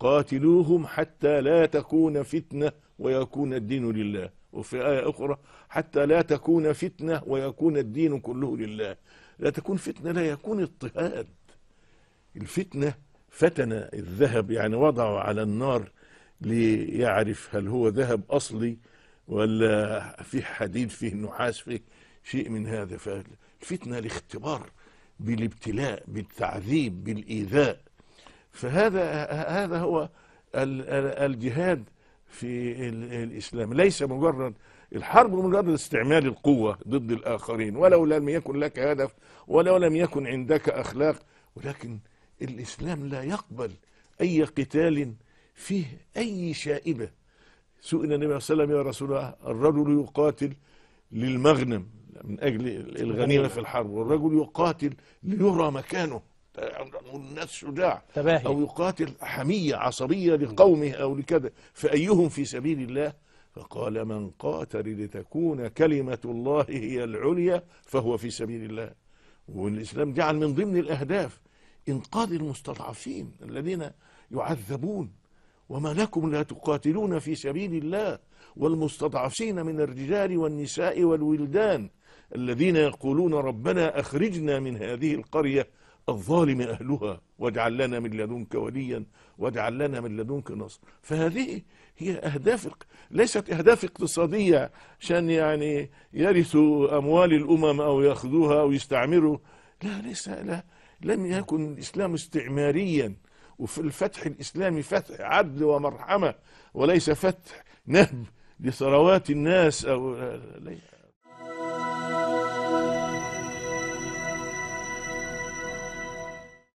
قاتلوهم حتى لا تكون فتنة ويكون الدين لله وفي آية أخرى حتى لا تكون فتنة ويكون الدين كله لله لا تكون فتنة لا يكون اضطهاد الفتنة فتن الذهب يعني وضعه على النار ليعرف هل هو ذهب أصلي ولا فيه حديد فيه نحاس فيه شيء من هذا فالفتنة الاختبار بالابتلاء بالتعذيب بالإيذاء فهذا هذا هو الجهاد في الإسلام ليس مجرد الحرب مجرد استعمال القوة ضد الآخرين ولو لم يكن لك هدف ولو لم يكن عندك أخلاق ولكن الإسلام لا يقبل أي قتال فيه أي شائبة سئل النبي صلى الله عليه وسلم يا رسول الله الرجل يقاتل للمغنم من أجل الغنيمة في الحرب والرجل يقاتل ليرى مكانه الناس شجاع تباهي. أو يقاتل حمية عصبية لقومه أو لكذا فأيهم في سبيل الله فقال من قاتل لتكون كلمة الله هي العليا فهو في سبيل الله والإسلام جعل من ضمن الأهداف إنقاذ المستضعفين الذين يعذبون وما لكم لا تقاتلون في سبيل الله والمستضعفين من الرجال والنساء والولدان الذين يقولون ربنا أخرجنا من هذه القرية الظالم أهلها واجعل لنا من لدنك وليا واجعل لنا من لدنك نصر فهذه هي أهداف ليست أهداف اقتصادية عشان يعني يرثوا أموال الأمم أو يأخذوها أو يستعمروا لا ليس لا لم يكن الإسلام استعماريا وفي الفتح الإسلامي فتح عدل ومرحمة وليس فتح نهب لثروات الناس أو